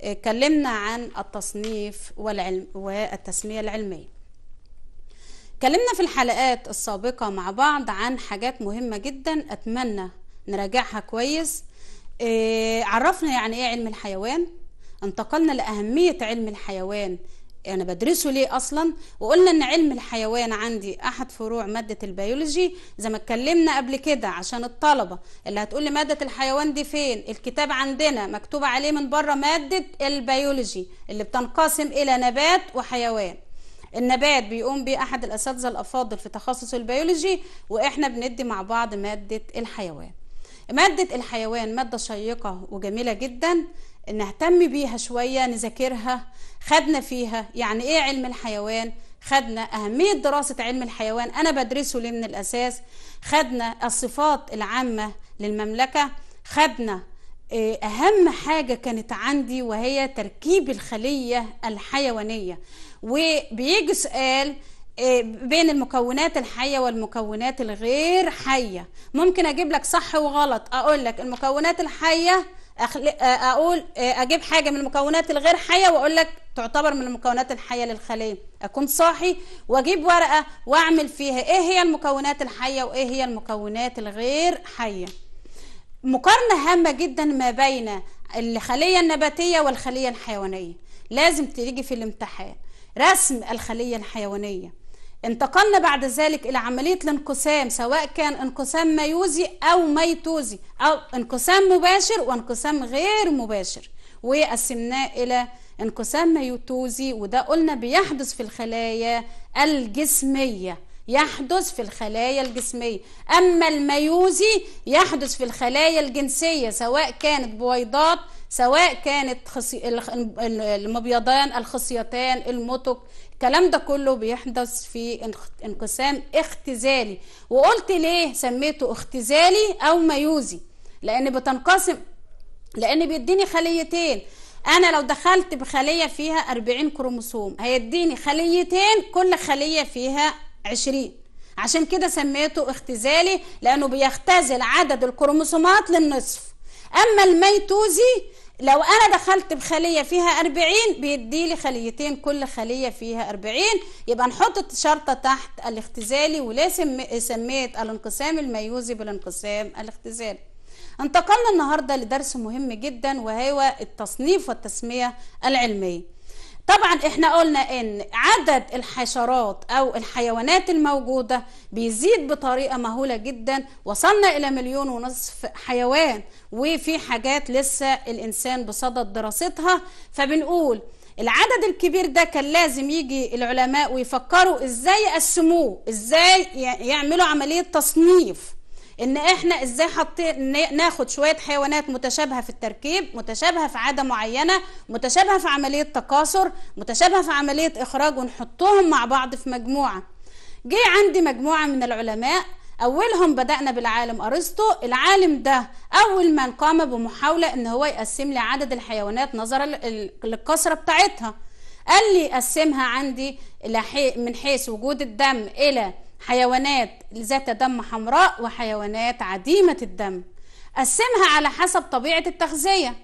Speaker 1: اتكلمنا عن التصنيف والعلم والتسمية العلمية اتكلمنا في الحلقات السابقة مع بعض عن حاجات مهمة جدا أتمنى نراجعها كويس إيه عرفنا يعني ايه علم الحيوان انتقلنا لأهمية علم الحيوان انا بدرسه ليه اصلا وقلنا ان علم الحيوان عندي احد فروع ماده البيولوجي زي ما اتكلمنا قبل كده عشان الطلبه اللي هتقول لي ماده الحيوان دي فين الكتاب عندنا مكتوب عليه من بره ماده البيولوجي اللي بتنقسم الى نبات وحيوان النبات بيقوم بيه احد الاساتذه الافاضل في تخصص البيولوجي واحنا بندي مع بعض ماده الحيوان مادة الحيوان مادة شيقة وجميلة جدا نهتم بيها شوية نذاكرها خدنا فيها يعني ايه علم الحيوان خدنا أهمية دراسة علم الحيوان أنا بدرسه ليه من الأساس خدنا الصفات العامة للمملكة خدنا آه، أهم حاجة كانت عندي وهي تركيب الخلية الحيوانية وبيجي سؤال إيه، بين المكونات الحيه والمكونات الغير حيه ممكن اجيب لك صح وغلط اقول لك المكونات الحيه اقول إيه، اجيب حاجه من المكونات الغير حيه واقول لك تعتبر من المكونات الحيه للخليه اكون صاحي واجيب ورقه واعمل فيها ايه هي المكونات الحيه وايه هي المكونات الغير حيه مقارنه هامه جدا ما بين الخليه النباتيه والخليه الحيوانيه لازم تيجي في الامتحان رسم الخليه الحيوانيه انتقلنا بعد ذلك إلى عملية الانقسام سواء كان انقسام ميوزي أو ميتوزي أو انقسام مباشر وانقسام غير مباشر وقسمناه إلى انقسام ميتوزي وده قلنا بيحدث في الخلايا الجسمية يحدث في الخلايا الجسمية أما الميوزي يحدث في الخلايا الجنسية سواء كانت بويضات سواء كانت المبيضان الخصيتان المتك الكلام ده كله بيحدث في انقسام اختزالي وقلت ليه سميته اختزالي او ميوزي لان بتنقسم لان بيديني خليتين انا لو دخلت بخليه فيها 40 كروموسوم هيديني خليتين كل خليه فيها 20 عشان كده سميته اختزالي لانه بيختزل عدد الكروموسومات للنصف اما الميتوزي لو انا دخلت بخليه فيها 40 بيدي لي خليتين كل خليه فيها 40 يبقى نحط شرطه تحت الاختزالي ولازم سميت الانقسام الميوزي بالانقسام الاختزالي انتقلنا النهارده لدرس مهم جدا وهو التصنيف والتسميه العلميه طبعا احنا قلنا ان عدد الحشرات او الحيوانات الموجوده بيزيد بطريقه مهوله جدا وصلنا الى مليون ونصف حيوان وفي حاجات لسه الانسان بصدد دراستها فبنقول العدد الكبير ده كان لازم يجي العلماء ويفكروا ازاي يقسموه ازاي يعملوا عمليه تصنيف ان احنا ازاي حاطين ناخد شويه حيوانات متشابهه في التركيب متشابهه في عاده معينه متشابهه في عمليه تكاثر متشابهه في عمليه اخراج ونحطهم مع بعض في مجموعه جه عندي مجموعه من العلماء اولهم بدانا بالعالم ارسطو العالم ده اول من قام بمحاوله ان هو يقسم لي عدد الحيوانات نظرا للكثره بتاعتها قال لي قسمها عندي من حيث وجود الدم الى حيوانات ذات دم حمراء وحيوانات عديمة الدم قسمها على حسب طبيعة التغذية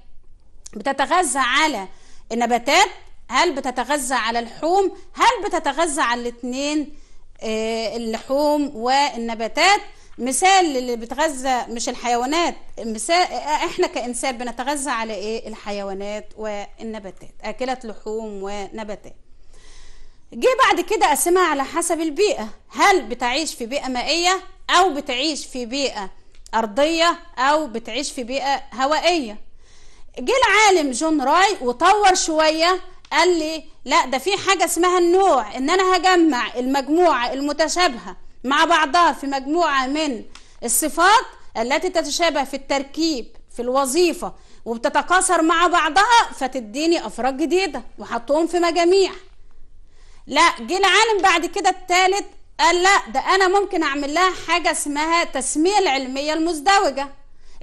Speaker 1: بتتغذى على النباتات هل بتتغذى على اللحوم هل بتتغذى على الاثنين آه، اللحوم والنباتات مثال اللي بتغذى مش الحيوانات مثال احنا كانسان بنتغذى على ايه الحيوانات والنباتات اكله لحوم ونباتات جه بعد كده قسمها على حسب البيئة هل بتعيش في بيئة مائية أو بتعيش في بيئة أرضية أو بتعيش في بيئة هوائية جه العالم جون راي وطور شوية قال لي لا ده في حاجة اسمها النوع ان انا هجمع المجموعة المتشابهة مع بعضها في مجموعة من الصفات التي تتشابه في التركيب في الوظيفة وبتتكاثر مع بعضها فتديني افراد جديدة وحطهم في مجاميع لا جه العالم بعد كده الثالث قال لا ده انا ممكن اعمل لها حاجه اسمها تسميه العلميه المزدوجه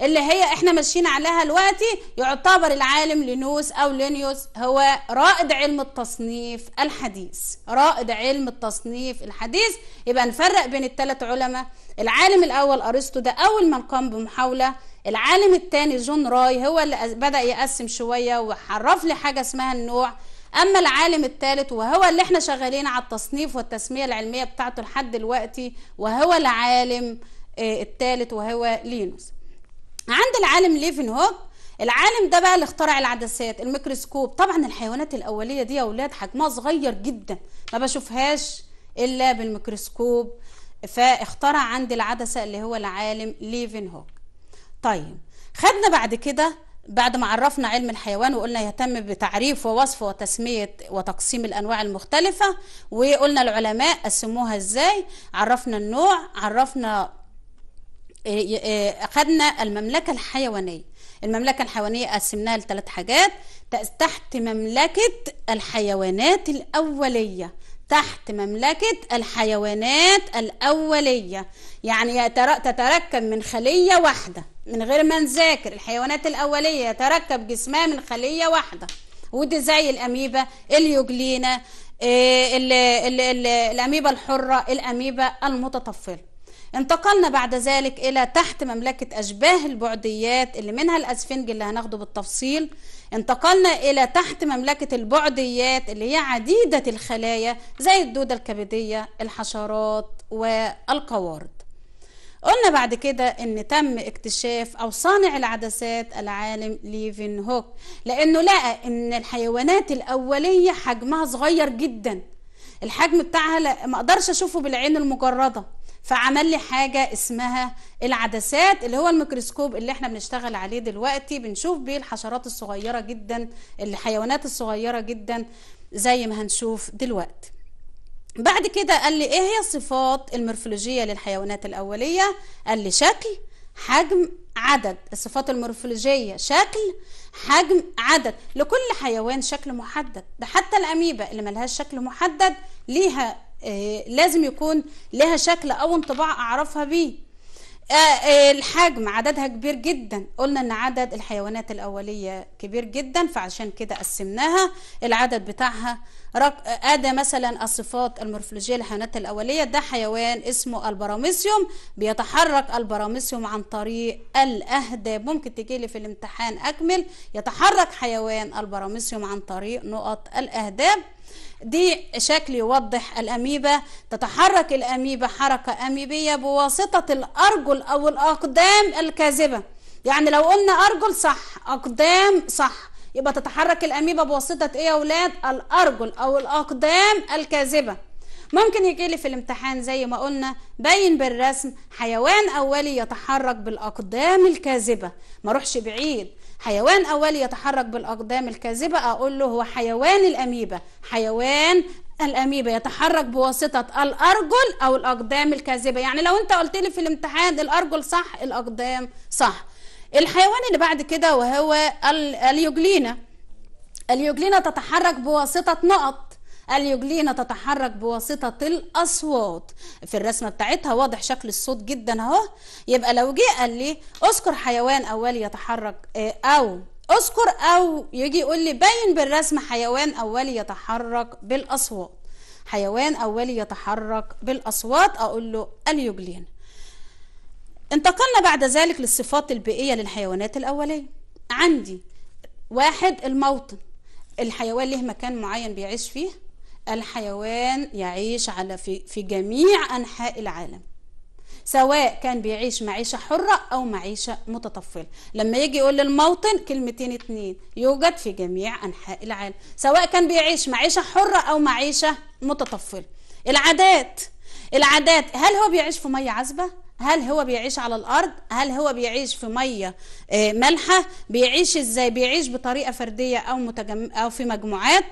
Speaker 1: اللي هي احنا ماشيين عليها دلوقتي يعتبر العالم لينوس او لينيوس هو رائد علم التصنيف الحديث رائد علم التصنيف الحديث يبقى نفرق بين الثلاث علماء العالم الاول ارسطو ده اول من قام بمحاوله العالم الثاني جون راي هو اللي بدا يقسم شويه وحرف لي حاجه اسمها النوع اما العالم الثالث وهو اللي احنا شغالين على التصنيف والتسميه العلميه بتاعته لحد دلوقتي وهو العالم آه، الثالث وهو لينوس عند العالم ليفن هوب العالم ده بقى اللي اخترع العدسات الميكروسكوب طبعا الحيوانات الاوليه دي يا اولاد حجمها صغير جدا ما بشوفهاش الا بالميكروسكوب فاخترع عندي العدسه اللي هو العالم ليفن هوك طيب خدنا بعد كده بعد ما عرفنا علم الحيوان وقلنا يهتم بتعريف ووصف وتسمية وتقسيم الأنواع المختلفة وقلنا العلماء قسموها إزاي عرفنا النوع عرفنا آه، آه، أخذنا المملكة الحيوانية المملكة الحيوانية قسمناها لثلاث حاجات تحت مملكة الحيوانات الأولية تحت مملكة الحيوانات الأولية يعني تتركب من خلية واحدة من غير ما نذاكر الحيوانات الأولية يتركب جسمها من خلية واحدة ودي زي الأميبا اليوجلينا آه، الأميبا الحرة الأميبا المتطفلة انتقلنا بعد ذلك الى تحت مملكه اشباه البعديات اللي منها الاسفنج اللي هناخده بالتفصيل انتقلنا الى تحت مملكه البعديات اللي هي عديده الخلايا زي الدوده الكبديه الحشرات والقوارض قلنا بعد كده ان تم اكتشاف او صانع العدسات العالم ليفن هوك لانه لقى ان الحيوانات الاوليه حجمها صغير جدا الحجم بتاعها ما اقدرش اشوفه بالعين المجرده فعمل لي حاجه اسمها العدسات اللي هو الميكروسكوب اللي احنا بنشتغل عليه دلوقتي بنشوف بيه الحشرات الصغيره جدا الحيوانات الصغيره جدا زي ما هنشوف دلوقتي بعد كده قال لي ايه هي الصفات المورفولوجيه للحيوانات الاوليه قال لي شكل حجم عدد الصفات المورفولوجيه شكل حجم عدد لكل حيوان شكل محدد ده حتى الاميبا اللي ملهاش شكل محدد ليها آه لازم يكون لها شكل او انطباع اعرفها بيه آه، آه، الحجم عددها كبير جدا قلنا ان عدد الحيوانات الاوليه كبير جدا فعشان كده قسمناها العدد بتاعها رق... آه، ادى مثلا الصفات المورفولوجيه للحيوانات الاوليه ده حيوان اسمه البراميسيوم بيتحرك البراميسيوم عن طريق الاهداب ممكن تجي لي في الامتحان اكمل يتحرك حيوان البراميسيوم عن طريق نقط الاهداب دي شكل يوضح الأميبا تتحرك الأميبا حركة أميبية بواسطة الأرجل أو الأقدام الكاذبة يعني لو قلنا أرجل صح أقدام صح يبقى تتحرك الأميبا بواسطة إيه يا ولاد الأرجل أو الأقدام الكاذبة ممكن يجي لي في الامتحان زي ما قلنا بين بالرسم حيوان أولي يتحرك بالأقدام الكاذبة ما روحش بعيد حيوان أولي يتحرك بالأقدام الكاذبة أقول له هو حيوان الأميبا حيوان الأميبا يتحرك بواسطة الأرجل أو الأقدام الكاذبة يعني لو أنت قلت لي في الامتحان الأرجل صح الأقدام صح الحيوان اللي بعد كده وهو اليوجلينا اليوجلينا تتحرك بواسطة نقط اليوجلينا تتحرك بواسطة الأصوات في الرسمة بتاعتها واضح شكل الصوت جدا اهو يبقى لو جه قال لي اذكر حيوان أولي يتحرك آه، أو اذكر أو يجي يقول لي باين بالرسم حيوان أولي يتحرك بالأصوات حيوان أولي يتحرك بالأصوات أقول له اليوجلينا انتقلنا بعد ذلك للصفات البيئية للحيوانات الأولية عندي واحد الموطن الحيوان له مكان معين بيعيش فيه الحيوان يعيش على في, في جميع أنحاء العالم سواء كان بيعيش معيشة حرة أو معيشة متطفلة لما يجي يقول للموطن كلمتين اتنين يوجد في جميع أنحاء العالم سواء كان بيعيش معيشة حرة أو معيشة متطفلة العادات العادات هل هو بيعيش في مية عذبة هل هو بيعيش على الارض هل هو بيعيش في ميه آه، مالحه بيعيش ازاي بيعيش بطريقه فرديه او متجم... او في مجموعات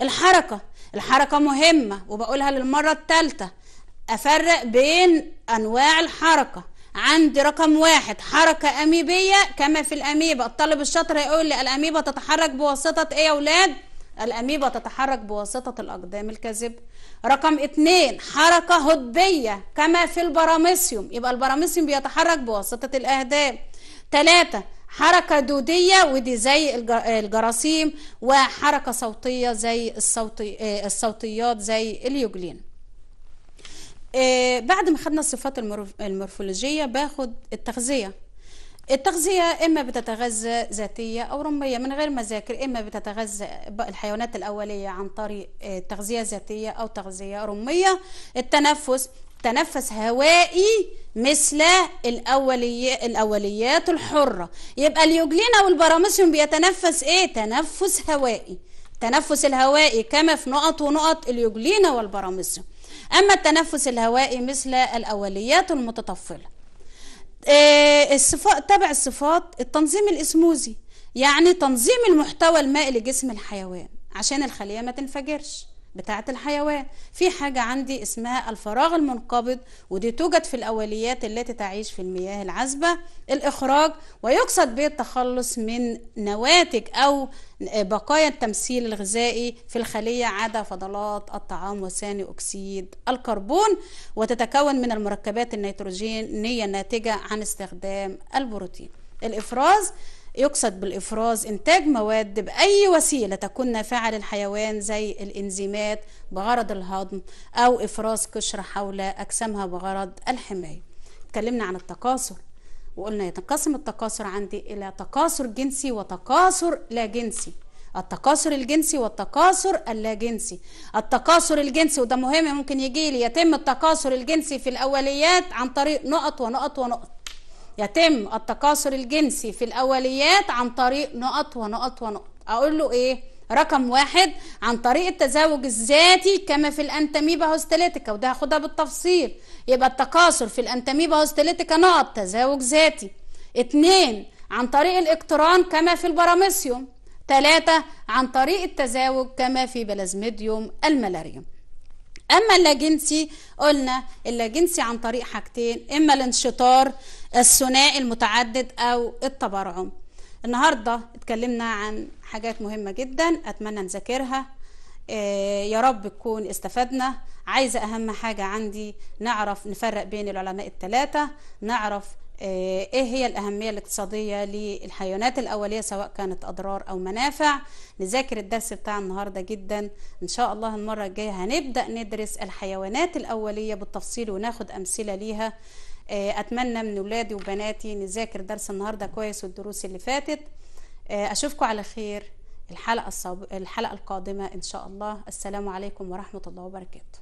Speaker 1: الحركه الحركة مهمة وبقولها للمرة الثالثة أفرق بين أنواع الحركة عندي رقم واحد حركة أميبية كما في الأميبا الطالب الشاطر هيقول لي الأميبا تتحرك بواسطة إيه يا أولاد؟ الأميبا تتحرك بواسطة الأقدام الكاذبة رقم اتنين حركة هطبية كما في البراميسيوم يبقى البراميسيوم بيتحرك بواسطة الأهداب تلاتة حركة دودية ودي زي الجراثيم وحركة صوتية زي الصوتي آه، الصوتيات زي اليوجلين آه، بعد ما خدنا الصفات المورفولوجية باخد التغذية التغذية إما بتتغذى ذاتية أو رمية من غير مذاكر إما بتتغذى الحيوانات الأولية عن طريق آه، تغذية ذاتية أو تغذية رمية التنفس تنفس هوائي مثل الأولي... الأوليات الحرة يبقى اليوجلينا والبراميسيوم بيتنفس إيه؟ تنفس هوائي تنفس الهوائي كما في نقط ونقط اليوجلينا والبراميسيوم أما التنفس الهوائي مثل الأوليات المتطفلة إيه الصفات تبع الصفات التنظيم الإسموزي يعني تنظيم المحتوى المائي لجسم الحيوان عشان الخلية ما تنفجرش بتاعت الحيوان في حاجة عندي اسمها الفراغ المنقبض ودي توجد في الأوليات التي تعيش في المياه العذبة الإخراج ويقصد به التخلص من نواتج أو بقايا التمثيل الغذائي في الخلية عدا فضلات الطعام وثاني أكسيد الكربون وتتكون من المركبات النيتروجينية الناتجة عن استخدام البروتين الإفراز يقصد بالإفراز إنتاج مواد بأي وسيلة تكون نافعة للحيوان زي الإنزيمات بغرض الهضم أو إفراز قشرة حول أجسامها بغرض الحماية اتكلمنا عن التكاثر وقلنا يتقسم التكاثر عندي إلى تكاثر جنسي وتكاثر لا جنسي التكاثر الجنسي والتكاثر اللا جنسي التكاثر الجنسي وده مهم ممكن يجي لي يتم التكاثر الجنسي في الأوليات عن طريق نقط ونقط ونقط يتم التكاثر الجنسي في الأوليات عن طريق نقط ونقط ونقط أقول له إيه؟ رقم واحد عن طريق التزاوج الذاتي كما في الانتميبا هوستيليتيكا وده هاخدها بالتفصيل يبقى التكاثر في الانتميبا هوستيليتيكا نقط تزاوج ذاتي اتنين عن طريق الاقتران كما في البراميسيوم تلاتة عن طريق التزاوج كما في بلازميديوم الملاريوم اما اللاجنسي قلنا اللاجنسي عن طريق حاجتين اما الانشطار الثنائي المتعدد أو التبرعم النهاردة اتكلمنا عن حاجات مهمة جدا أتمنى نذاكرها آه، يا رب تكون استفدنا عايزة أهم حاجة عندي نعرف نفرق بين العلماء الثلاثة نعرف آه، ايه هي الاهميه الاقتصاديه للحيوانات الاوليه سواء كانت اضرار او منافع نذاكر الدرس بتاع النهارده جدا ان شاء الله المره الجايه هنبدا ندرس الحيوانات الاوليه بالتفصيل وناخد امثله ليها آه، اتمنى من ولادي وبناتي نذاكر درس النهارده كويس والدروس اللي فاتت آه، اشوفكم على خير الحلقه الحلقه القادمه ان شاء الله السلام عليكم ورحمه الله وبركاته